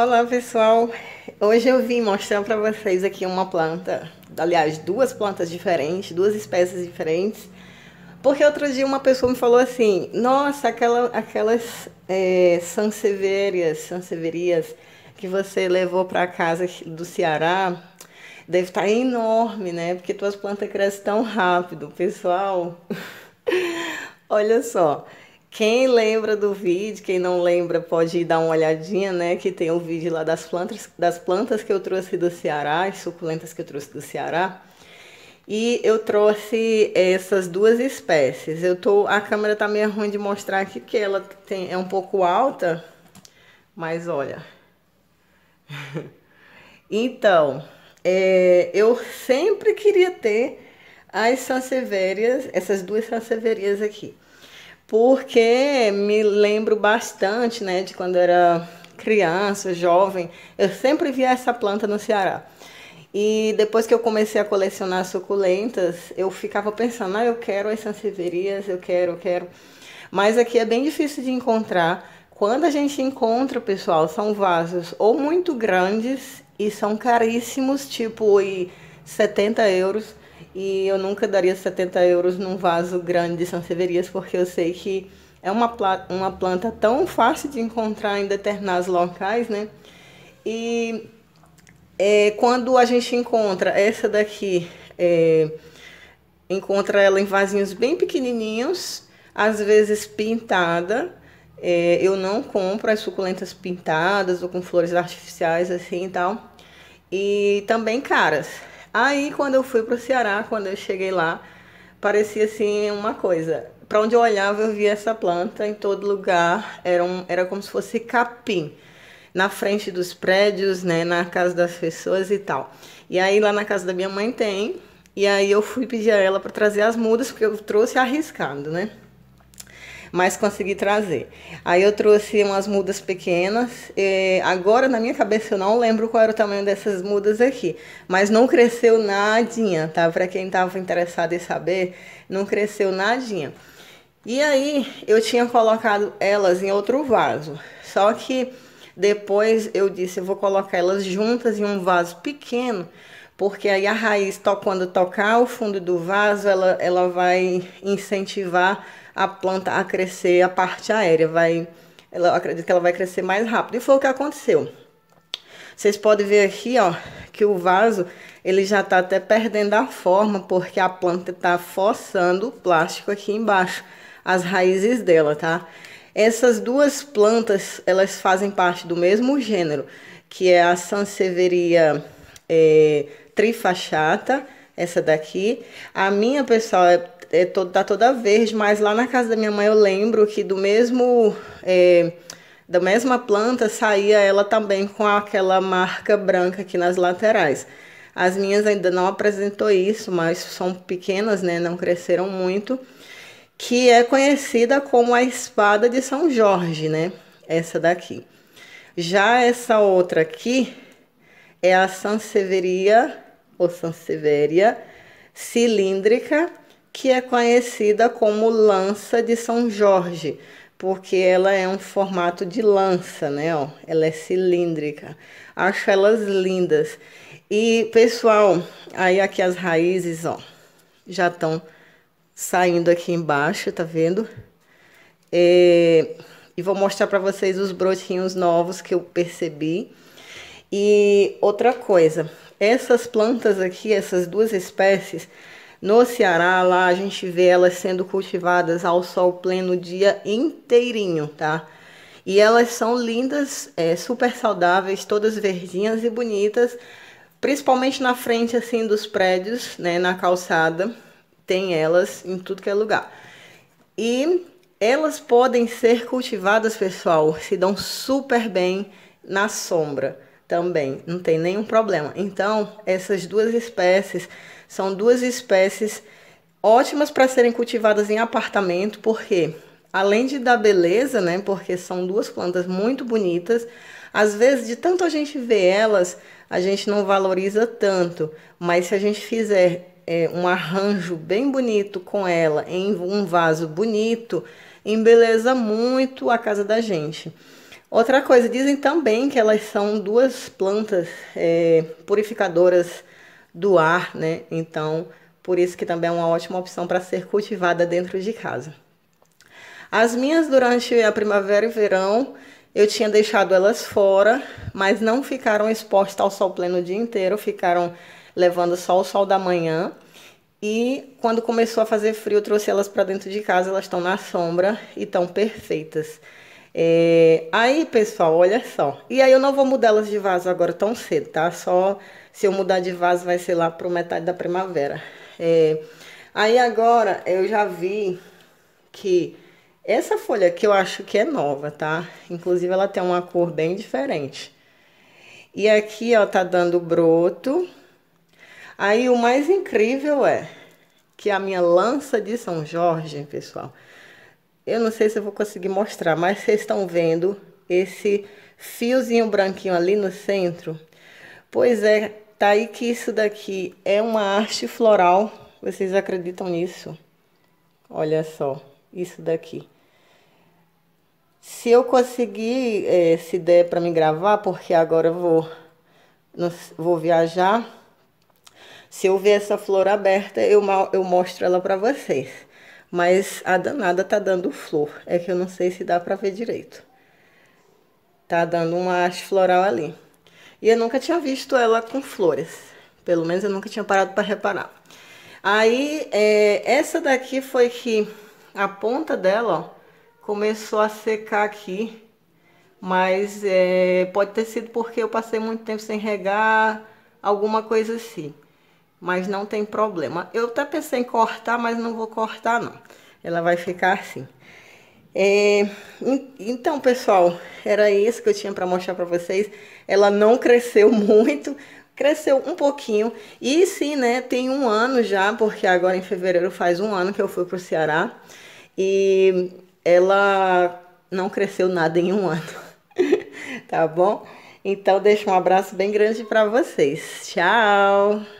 Olá pessoal, hoje eu vim mostrar para vocês aqui uma planta, aliás duas plantas diferentes, duas espécies diferentes, porque outro dia uma pessoa me falou assim, nossa, aquela, aquelas é, sanseverias, sanseverias que você levou para casa do Ceará, deve estar tá enorme, né? Porque tuas plantas crescem tão rápido, pessoal. Olha só, quem lembra do vídeo, quem não lembra, pode dar uma olhadinha, né? Que tem um vídeo lá das plantas, das plantas que eu trouxe do Ceará, as suculentas que eu trouxe do Ceará. E eu trouxe essas duas espécies. Eu tô, a câmera tá meio ruim de mostrar aqui, porque ela tem, é um pouco alta, mas olha. então, é, eu sempre queria ter as sanseverias, essas duas sanseverias aqui porque me lembro bastante né, de quando eu era criança, jovem, eu sempre via essa planta no Ceará. E depois que eu comecei a colecionar suculentas, eu ficava pensando, ah, eu quero as sanseverias, eu quero, eu quero. Mas aqui é bem difícil de encontrar. Quando a gente encontra, pessoal, são vasos ou muito grandes e são caríssimos, tipo 70 euros, e eu nunca daria 70 euros num vaso grande de Severias, porque eu sei que é uma, uma planta tão fácil de encontrar em determinados locais, né? E é, quando a gente encontra essa daqui, é, encontra ela em vasinhos bem pequenininhos, às vezes pintada. É, eu não compro as suculentas pintadas ou com flores artificiais assim e tal. E também caras. Aí quando eu fui para o Ceará, quando eu cheguei lá, parecia assim uma coisa. Para onde eu olhava, eu via essa planta em todo lugar. Era, um, era como se fosse capim na frente dos prédios, né, na casa das pessoas e tal. E aí lá na casa da minha mãe tem. E aí eu fui pedir a ela para trazer as mudas, porque eu trouxe arriscado, né? mas consegui trazer. Aí eu trouxe umas mudas pequenas. É, agora na minha cabeça eu não lembro qual era o tamanho dessas mudas aqui, mas não cresceu nadinha, tá? Para quem estava interessado em saber, não cresceu nadinha. E aí eu tinha colocado elas em outro vaso, só que depois eu disse eu vou colocar elas juntas em um vaso pequeno porque aí a raiz, quando tocar o fundo do vaso, ela, ela vai incentivar a planta a crescer a parte aérea, vai, ela, eu acredito que ela vai crescer mais rápido. E foi o que aconteceu. Vocês podem ver aqui, ó, que o vaso, ele já tá até perdendo a forma, porque a planta tá forçando o plástico aqui embaixo, as raízes dela, tá? Essas duas plantas, elas fazem parte do mesmo gênero, que é a Sansevieria é, eh, trifachata, essa daqui. A minha, pessoal, é é todo, tá toda verde, mas lá na casa da minha mãe eu lembro que do mesmo é, da mesma planta saía ela também com aquela marca branca aqui nas laterais. As minhas ainda não apresentou isso, mas são pequenas, né? Não cresceram muito. Que é conhecida como a espada de São Jorge, né? Essa daqui. Já essa outra aqui é a Sanseveria ou Sanseveria cilíndrica que é conhecida como lança de São Jorge, porque ela é um formato de lança, né? Ó, ela é cilíndrica. Acho elas lindas. E pessoal, aí aqui as raízes, ó, já estão saindo aqui embaixo, tá vendo? É, e vou mostrar para vocês os brotinhos novos que eu percebi. E outra coisa, essas plantas aqui, essas duas espécies, no Ceará, lá a gente vê elas sendo cultivadas ao sol pleno o dia inteirinho, tá? E elas são lindas, é, super saudáveis, todas verdinhas e bonitas, principalmente na frente assim dos prédios, né, na calçada, tem elas em tudo que é lugar. E elas podem ser cultivadas, pessoal, se dão super bem na sombra também, não tem nenhum problema. Então, essas duas espécies são duas espécies ótimas para serem cultivadas em apartamento, porque além de dar beleza, né, porque são duas plantas muito bonitas, às vezes de tanto a gente ver elas, a gente não valoriza tanto, mas se a gente fizer é, um arranjo bem bonito com ela em um vaso bonito, embeleza muito a casa da gente. Outra coisa, dizem também que elas são duas plantas é, purificadoras do ar, né? Então, por isso que também é uma ótima opção para ser cultivada dentro de casa. As minhas durante a primavera e verão, eu tinha deixado elas fora, mas não ficaram expostas ao sol pleno o dia inteiro, ficaram levando só o sol da manhã. E quando começou a fazer frio, eu trouxe elas para dentro de casa, elas estão na sombra e estão perfeitas. É... Aí, pessoal, olha só. E aí eu não vou mudá-las de vaso agora tão cedo, tá? Só se eu mudar de vaso, vai ser lá para metade da primavera. É, aí agora eu já vi que essa folha que eu acho que é nova, tá? Inclusive ela tem uma cor bem diferente. E aqui, ó, tá dando broto. Aí o mais incrível é que a minha lança de São Jorge, pessoal, eu não sei se eu vou conseguir mostrar, mas vocês estão vendo esse fiozinho branquinho ali no centro? Pois é, tá aí que isso daqui é uma arte floral. Vocês acreditam nisso? Olha só, isso daqui. Se eu conseguir, é, se der para me gravar, porque agora eu vou, vou viajar. Se eu ver essa flor aberta, eu, eu mostro ela para vocês. Mas a danada tá dando flor. É que eu não sei se dá para ver direito. Tá dando uma arte floral ali. E eu nunca tinha visto ela com flores. Pelo menos eu nunca tinha parado para reparar. Aí, é, essa daqui foi que a ponta dela, ó, começou a secar aqui. Mas é, pode ter sido porque eu passei muito tempo sem regar, alguma coisa assim. Mas não tem problema. Eu até pensei em cortar, mas não vou cortar não. Ela vai ficar assim. É, então, pessoal, era isso que eu tinha para mostrar para vocês. Ela não cresceu muito, cresceu um pouquinho. E sim, né, tem um ano já, porque agora em fevereiro faz um ano que eu fui pro Ceará. E ela não cresceu nada em um ano, tá bom? Então, deixo um abraço bem grande para vocês. Tchau!